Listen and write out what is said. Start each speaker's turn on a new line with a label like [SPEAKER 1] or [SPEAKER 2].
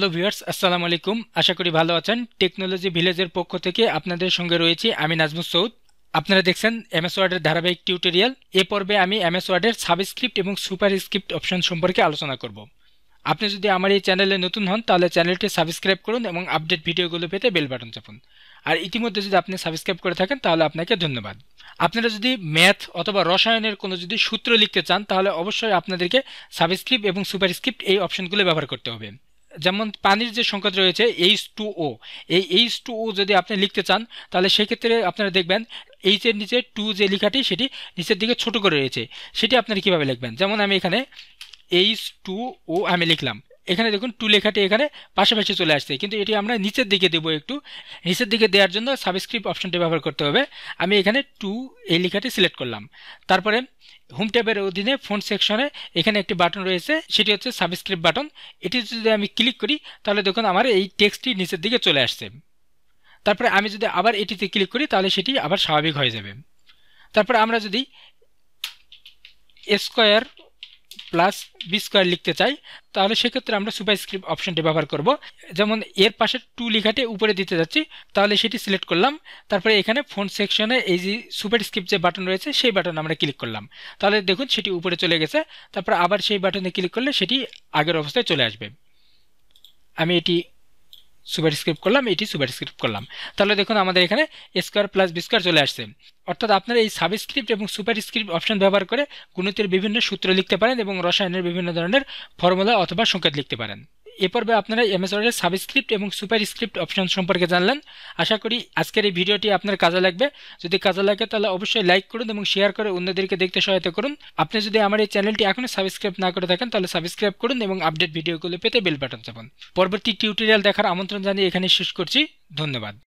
[SPEAKER 1] hello viewers আসসালামু আলাইকুম আশা করি ভালো আছেন টেকনোলজি ভিলেজের পক্ষ থেকে আপনাদের সঙ্গে রয়েছি আমি নাজমুল সৌদ আপনারা দেখছেন এমএস ওয়ার্ডের ধারাবাহিক টিউটোরিয়াল এ পর্বে আমি এমএস ওয়ার্ডের সাবস্ক্রিপ্ট এবং সুপার স্ক্রিপ্ট অপশন সম্পর্কে আলোচনা করব আপনি যদি আমার এই চ্যানেলে নতুন হন তাহলে চ্যানেলটি সাবস্ক্রাইব করুন এবং আপডেট ভিডিওগুলো পেতে বেল বাটন চাপুন আর ইতিমধ্যে যদি আপনি সাবস্ক্রাইব করে থাকেন তাহলে আপনাকে ধন্যবাদ আপনারা যদি ম্যাথ অথবা রসায়নের কোনো যদি সূত্র লিখতে চান তাহলে অবশ্যই আপনাদেরকে সাবস্ক্রিপ্ট এবং সুপার স্ক্রিপ্ট এই অপশনগুলো ব্যবহার করতে হবে যেমন পানির যে সংকেত রয়েছে এইচ টু ও এই এইচ টু ও যদি আপনি লিখতে চান তাহলে সেক্ষেত্রে আপনারা দেখবেন এইচের নিচে টু যে লেখাটি সেটি নিচের দিকে ছোট করে রয়েছে সেটি আপনারা কীভাবে লিখবেন যেমন আমি এখানে এইচ টু ও আমি লিখলাম এখানে দেখুন টু লেখাটি এখানে পাশাপাশি চলে আসছে কিন্তু এটি আমরা নিচের দিকে দেবো একটু নিচের দিকে দেওয়ার জন্য সাবস্ক্রিপ্ট অপশনটি ব্যবহার করতে হবে আমি এখানে টু এই লেখাটি সিলেক্ট করলাম তারপরে হোম ট্যাবের অধীনে ফোন সেকশনে এখানে একটি বাটন রয়েছে সেটি হচ্ছে সাবস্ক্রিপ্ট বাটন এটি যদি আমি ক্লিক করি তাহলে দেখুন আমার এই টেক্সটটি নিচের দিকে চলে আসছে তারপরে আমি যদি আবার এটিতে ক্লিক করি তাহলে সেটি আবার স্বাভাবিক হয়ে যাবে তারপরে আমরা যদি স্কোয়ার প্লাস বি স্কোয়ার লিখতে চাই তাহলে সেক্ষেত্রে আমরা সুপারস্ক্রিপ্ট অপশনটি ব্যবহার করব যেমন এর পাশে টু লেখাটি উপরে দিতে যাচ্ছি তাহলে সেটি সিলেক্ট করলাম তারপরে এখানে ফোন সেকশনে এই যে সুপারস্ক্রিপ্ট যে বাটন রয়েছে সেই বাটন আমরা ক্লিক করলাম তাহলে দেখুন সেটি উপরে চলে গেছে তারপর আবার সেই বাটনে ক্লিক করলে সেটি আগের অবস্থায় চলে আসবে আমি এটি সুপারস্ক্রিপ্ট করলাম এটি সুপারস্ক্রিপ্ট করলাম তাহলে দেখুন আমাদের এখানে স্কোয়ার প্লাস বি স্কোয়ার চলে আসছে অর্থাৎ আপনারা এই সাবস্ক্রিপ্ট এবং সুপারস্ক্রিপ্ট অপশন ব্যবহার করে গণিতের বিভিন্ন সূত্র লিখতে পারেন এবং রসায়নের বিভিন্ন ধরনের ফর্মুলা অথবা সংকেত লিখতে পারেন এ পর্বে আপনারা অ্যামাজনের সাবস্ক্রিপ্ট এবং সুপার স্ক্রিপ্ট অপশন সম্পর্কে জানলেন আশা করি আজকের এই ভিডিওটি আপনার কাজে লাগবে যদি কাজে লাগে তাহলে অবশ্যই লাইক করুন এবং শেয়ার করে অন্যদেরকে দেখতে সহায়তা করুন আপনি যদি আমার এই চ্যানেলটি এখনও সাবস্ক্রাইব না করে থাকেন তাহলে সাবস্ক্রাইব করুন এবং আপডেট ভিডিওগুলো পেতে বেল বাটন চাপুন পরবর্তী টিউটোরিয়াল দেখার আমন্ত্রণ জানিয়ে এখানে শেষ করছি ধন্যবাদ